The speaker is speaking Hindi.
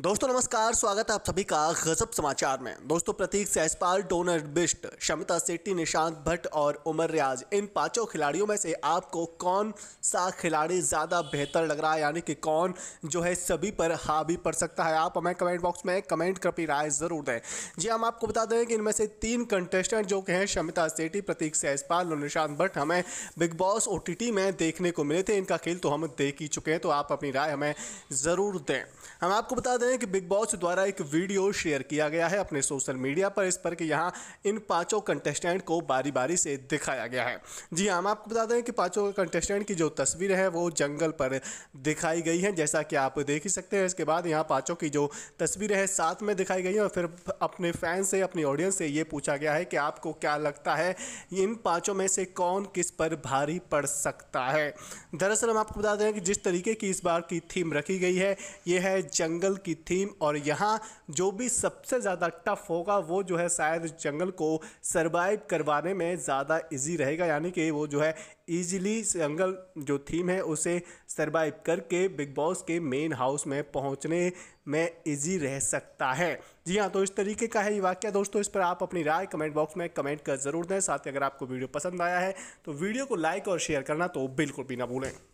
दोस्तों नमस्कार स्वागत है आप सभी का गजब समाचार में दोस्तों प्रतीक सैसपाल डोनर बिस्ट शमिता सेट्टी निशांत भट्ट और उमर रियाज इन पांचों खिलाड़ियों में से आपको कौन सा खिलाड़ी ज़्यादा बेहतर लग रहा है यानी कि कौन जो है सभी पर हावी पड़ सकता है आप हमें कमेंट बॉक्स में कमेंट कर अपनी राय ज़रूर दें जी हम आपको बता दें कि इनमें से तीन कंटेस्टेंट जो हैं शमिता सेट्टी प्रतीक सैसपाल और निशांत भट्ट हमें बिग बॉस ओ में देखने को मिले थे इनका खेल तो हम देख ही चुके हैं तो आप अपनी राय हमें ज़रूर दें हम आपको बता दें कि बिग बॉस द्वारा एक वीडियो शेयर किया गया है अपने सोशल मीडिया पर इस पर कि यहाँ इन पांचों कंटेस्टेंट को बारी बारी से दिखाया गया है जी हाँ, हम आपको बता दें कि पांचों कंटेस्टेंट की जो तस्वीर है वो जंगल पर दिखाई गई है जैसा कि आप देख ही सकते हैं इसके बाद यहाँ पाँचों की जो तस्वीरें हैं साथ में दिखाई गई है और फिर अपने फैन से अपनी ऑडियंस से ये पूछा गया है कि आपको क्या लगता है इन पाँचों में से कौन किस पर भारी पड़ सकता है दरअसल हम आपको बता दें कि जिस तरीके की इस बार की थीम रखी गई है ये है जंगल की की थीम और यहाँ जो भी सबसे ज़्यादा टफ होगा वो जो है शायद जंगल को सर्वाइव करवाने में ज़्यादा इजी रहेगा यानी कि वो जो है ईजिली जंगल जो थीम है उसे सर्वाइव करके बिग बॉस के मेन हाउस में पहुँचने में इजी रह सकता है जी हाँ तो इस तरीके का है ये वाक्य दोस्तों इस पर आप अपनी राय कमेंट बॉक्स में कमेंट कर जरूर दें साथ ही अगर आपको वीडियो पसंद आया है तो वीडियो को लाइक और शेयर करना तो बिल्कुल भी ना भूलें